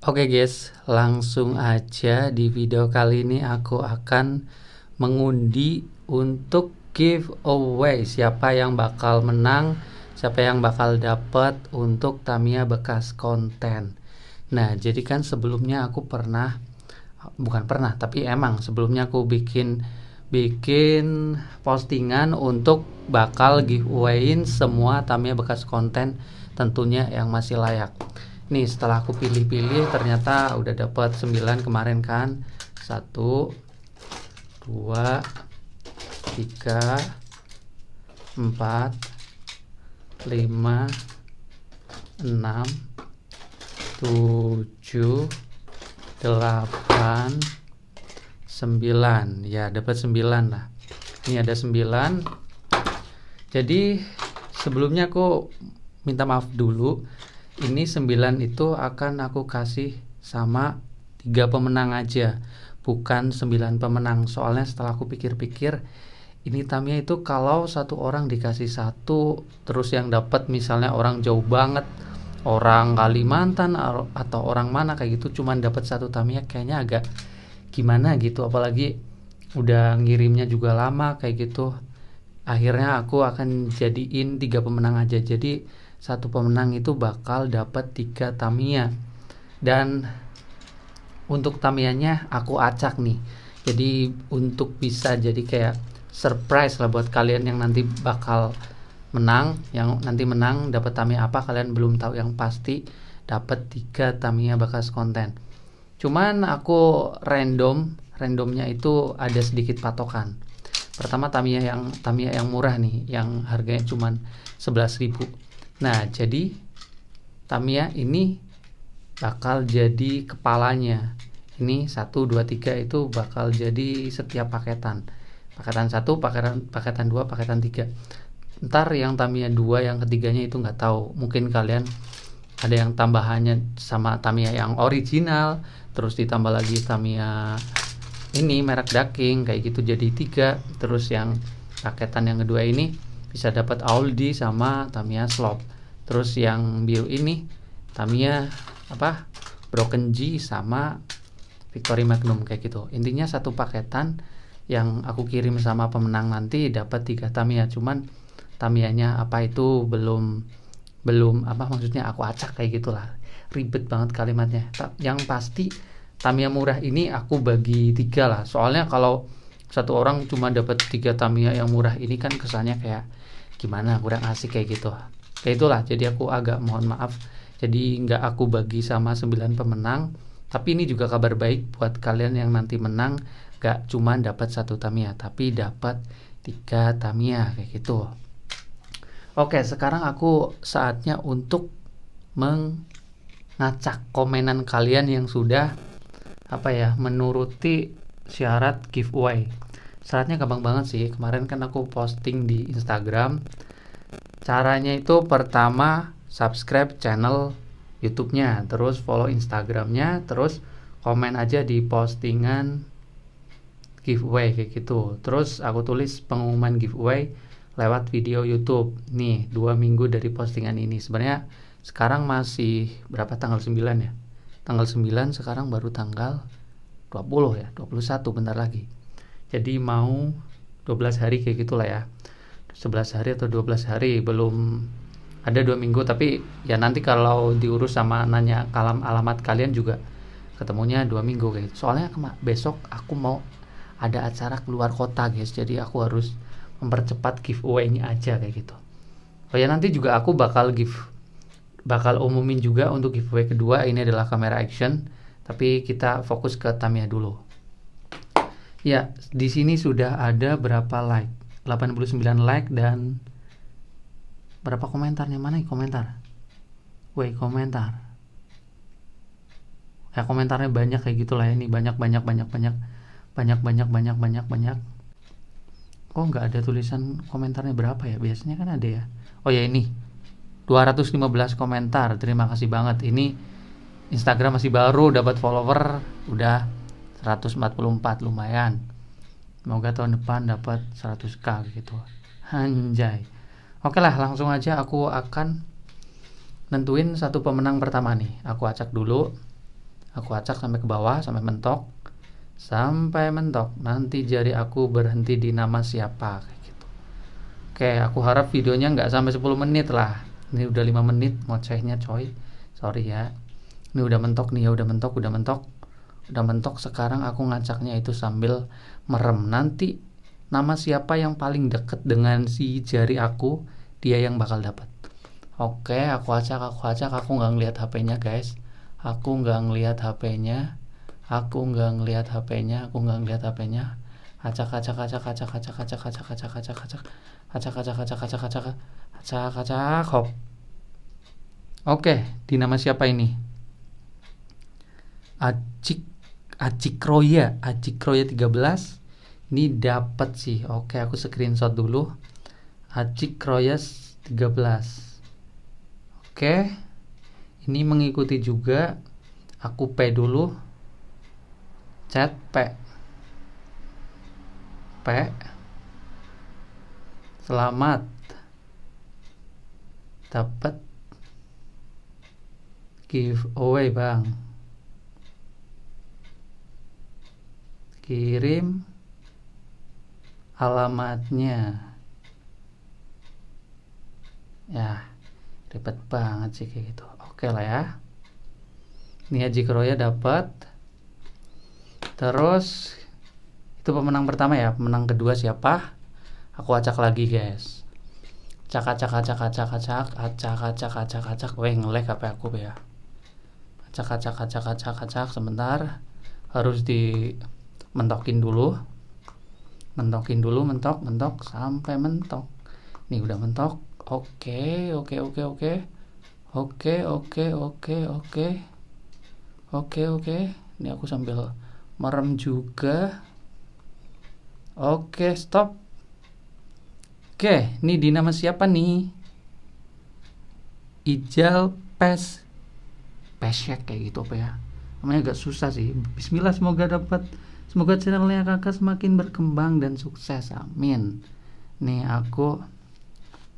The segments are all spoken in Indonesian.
Oke guys, langsung aja di video kali ini aku akan mengundi untuk giveaway siapa yang bakal menang, siapa yang bakal dapat untuk Tamiya bekas konten. Nah, jadi kan sebelumnya aku pernah bukan pernah, tapi emang sebelumnya aku bikin bikin postingan untuk bakal giveawayin semua Tamiya bekas konten tentunya yang masih layak nih setelah aku pilih-pilih ternyata udah dapat 9 kemarin kan 1 2 3 4 5 6 7 8 9 ya dapat 9 lah ini ada 9 jadi sebelumnya aku minta maaf dulu ini 9 itu akan aku kasih sama tiga pemenang aja bukan 9 pemenang soalnya setelah aku pikir-pikir ini tamnya itu kalau satu orang dikasih satu terus yang dapat misalnya orang jauh banget orang Kalimantan atau orang mana kayak gitu cuman dapat satu tamia kayaknya agak gimana gitu apalagi udah ngirimnya juga lama kayak gitu akhirnya aku akan jadiin tiga pemenang aja jadi satu pemenang itu bakal dapat tiga Tamiya dan untuk tamianya aku acak nih jadi untuk bisa jadi kayak surprise lah buat kalian yang nanti bakal menang yang nanti menang dapat Tamiya apa kalian belum tahu yang pasti dapat tiga Tamiya bekas konten cuman aku random randomnya itu ada sedikit patokan pertama Tamiya yang Tamiya yang murah nih yang harganya cuman 11.000 Nah, jadi Tamiya ini bakal jadi kepalanya. Ini 1 2 3 itu bakal jadi setiap paketan. Paketan 1, paketan paketan 2, paketan 3. Ntar yang Tamiya 2 yang ketiganya itu nggak tahu. Mungkin kalian ada yang tambahannya sama Tamiya yang original, terus ditambah lagi Tamiya ini merek daging kayak gitu jadi tiga terus yang paketan yang kedua ini bisa dapat Audi sama Tamiya Slop terus yang biru ini Tamiya apa Broken G sama Victory Magnum kayak gitu intinya satu paketan yang aku kirim sama pemenang nanti dapat tiga Tamiya cuman Tamiyanya apa itu belum belum apa maksudnya aku acak kayak gitulah ribet banget kalimatnya yang pasti Tamiya murah ini aku bagi tiga lah soalnya kalau satu orang cuma dapat tiga Tamiya yang murah ini kan kesannya kayak gimana kurang asik kayak gitu kayak itulah jadi aku agak mohon maaf jadi nggak aku bagi sama 9 pemenang tapi ini juga kabar baik buat kalian yang nanti menang gak cuma dapat satu tamia, tapi dapat tiga tamia kayak gitu oke sekarang aku saatnya untuk mengacak komenan kalian yang sudah apa ya menuruti syarat giveaway syaratnya gampang banget sih kemarin kan aku posting di Instagram Caranya itu pertama subscribe channel YouTube-nya, terus follow Instagram-nya, terus komen aja di postingan giveaway kayak gitu. Terus aku tulis pengumuman giveaway lewat video YouTube. Nih, dua minggu dari postingan ini. Sebenarnya sekarang masih berapa tanggal 9 ya? Tanggal 9 sekarang baru tanggal 20 ya, 21 bentar lagi. Jadi mau 12 hari kayak gitulah ya. 11 hari atau 12 hari belum ada dua minggu tapi ya nanti kalau diurus sama nanya kalam alamat kalian juga ketemunya dua minggu guys gitu. soalnya besok aku mau ada acara keluar kota guys jadi aku harus mempercepat giveaway nya aja kayak gitu oh ya nanti juga aku bakal give bakal umumin juga untuk giveaway kedua ini adalah kamera action tapi kita fokus ke Tamiya dulu ya di sini sudah ada berapa like 89 like dan berapa komentarnya mana komentar? Woi komentar. Ya komentarnya banyak kayak gitulah ya ini banyak banyak banyak banyak banyak banyak banyak banyak banyak. Kok nggak ada tulisan komentarnya berapa ya? Biasanya kan ada ya. Oh ya ini 215 komentar. Terima kasih banget. Ini Instagram masih baru dapat follower udah 144 lumayan Semoga tahun depan dapat 100k gitu. Anjay. Oke lah, langsung aja aku akan nentuin satu pemenang pertama nih. Aku acak dulu. Aku acak sampai ke bawah, sampai mentok. Sampai mentok. Nanti jari aku berhenti di nama siapa kayak gitu. Oke, aku harap videonya nggak sampai 10 menit lah. Ini udah 5 menit mocehnya coy. Sorry ya. Ini udah mentok nih ya, udah mentok, udah mentok udah mentok sekarang aku ngacaknya itu sambil merem nanti nama siapa yang paling deket dengan si jari aku dia yang bakal dapat oke aku acak aku acak aku nggak ngelihat hpnya guys aku nggak ngelihat hpnya aku nggak ngelihat hpnya aku nggak ngelihat hpnya acak acak acak acak acak acak acak acak acak acak acak acak acak acak acak acak acak hop oke di nama siapa ini acik Acikroya Acikroya 13 ini dapat sih oke aku screenshot dulu Acikroya 13 oke ini mengikuti juga aku P dulu chat P P selamat dapat away bang kirim alamatnya ya ribet banget sih kayak gitu oke lah ya ini Haji Jikroya dapat terus itu pemenang pertama ya pemenang kedua siapa aku acak lagi guys acak acak acak acak acak acak acak acak acak weh ngelek apa aku ya acak acak acak acak acak sebentar harus di mentokin dulu mentokin dulu mentok mentok sampai mentok nih udah mentok oke oke oke oke oke oke oke oke oke oke ini aku sambil merem juga oke stop oke ini di nama siapa nih Ijal Pes Pesek kayak gitu apa ya namanya agak susah sih Bismillah semoga dapat Semoga channelnya kakak semakin berkembang dan sukses. Amin. Nih aku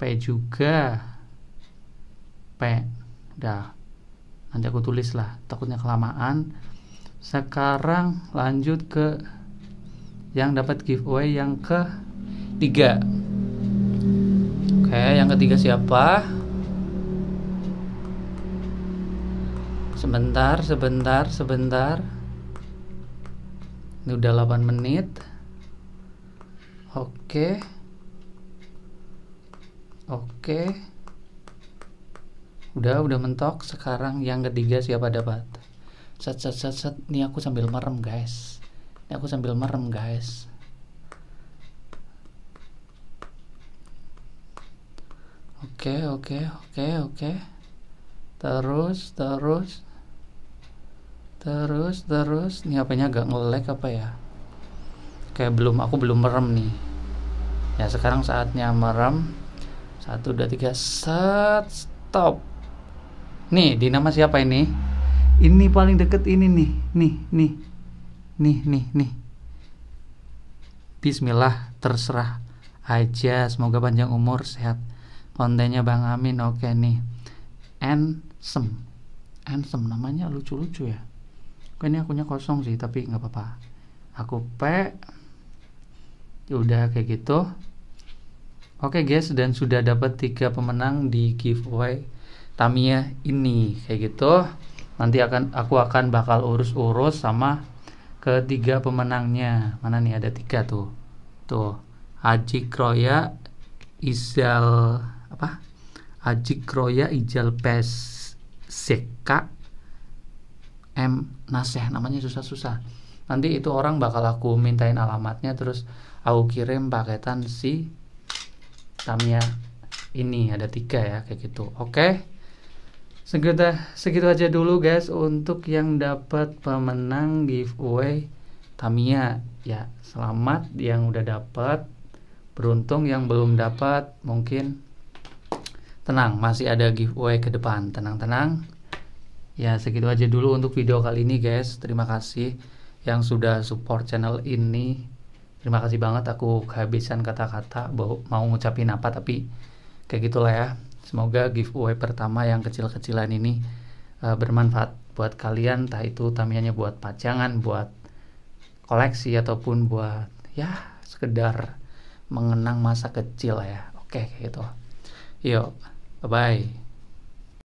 P juga. P. Dah. Nanti aku tulis lah. Takutnya kelamaan. Sekarang lanjut ke yang dapat giveaway yang ke tiga. Oke, yang ketiga siapa? Sebentar, sebentar, sebentar ini udah 8 menit oke oke udah udah mentok sekarang yang ketiga siapa dapat set set set set ini aku sambil merem guys ini aku sambil merem guys oke oke oke oke terus terus terus terus ini apanya agak ngelek apa ya kayak belum aku belum merem nih ya sekarang saatnya merem satu dua tiga set stop nih di nama siapa ini ini paling deket ini nih nih nih nih nih nih Bismillah terserah aja semoga panjang umur sehat kontennya Bang Amin oke nih Ansem Ansem namanya lucu-lucu ya ini akunya kosong sih tapi nggak apa-apa aku P ya udah kayak gitu oke guys dan sudah dapat tiga pemenang di giveaway Tamiya ini kayak gitu nanti akan aku akan bakal urus-urus sama ketiga pemenangnya mana nih ada tiga tuh tuh Haji Kroya Izal apa Haji Kroya Ijal Seka naseh namanya susah-susah nanti itu orang bakal aku mintain alamatnya terus aku kirim paketan si Tamiya ini ada tiga ya kayak gitu oke okay? segitu segitu aja dulu guys untuk yang dapat pemenang giveaway Tamiya ya selamat yang udah dapat beruntung yang belum dapat mungkin tenang masih ada giveaway ke depan tenang-tenang Ya segitu aja dulu untuk video kali ini guys. Terima kasih yang sudah support channel ini. Terima kasih banget aku kehabisan kata-kata mau ngucapin apa tapi kayak gitulah ya. Semoga giveaway pertama yang kecil-kecilan ini uh, bermanfaat buat kalian. Entah itu tamiannya buat pajangan, buat koleksi ataupun buat ya sekedar mengenang masa kecil ya. Oke kayak gitu. Yuk, bye-bye.